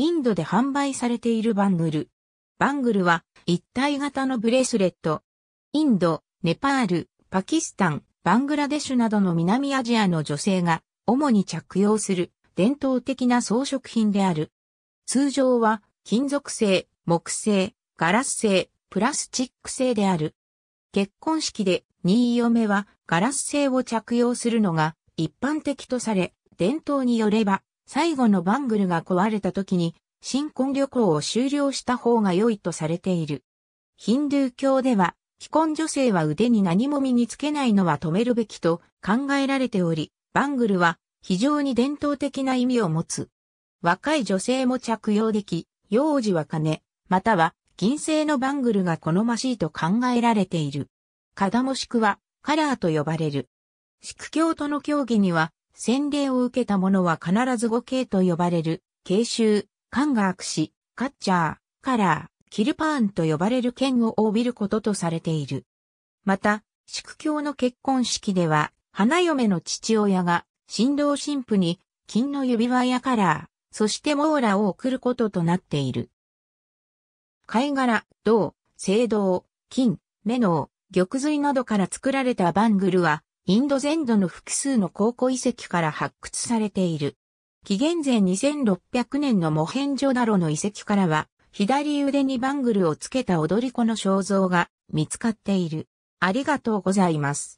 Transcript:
インドで販売されているバングル。バングルは一体型のブレスレット。インド、ネパール、パキスタン、バングラデシュなどの南アジアの女性が主に着用する伝統的な装飾品である。通常は金属製、木製、ガラス製、プラスチック製である。結婚式で新嫁はガラス製を着用するのが一般的とされ、伝統によれば最後のバングルが壊れた時に新婚旅行を終了した方が良いとされている。ヒンドゥー教では、既婚女性は腕に何も身につけないのは止めるべきと考えられており、バングルは非常に伝統的な意味を持つ。若い女性も着用でき、幼児は金、または銀製のバングルが好ましいと考えられている。カダモシクはカラーと呼ばれる。シク教との教義には洗礼を受けた者は必ず語系と呼ばれる、慶州、官が士、カッチャー、カラー、キルパーンと呼ばれる剣を帯びることとされている。また、宿教の結婚式では、花嫁の父親が、新郎新婦に、金の指輪やカラー、そしてモーラを送ることとなっている。貝殻、銅、青銅、金、目の、玉髄などから作られたバングルは、インド全土の複数の考古遺跡から発掘されている。紀元前2600年のモヘンジョダロの遺跡からは、左腕にバングルをつけた踊り子の肖像が見つかっている。ありがとうございます。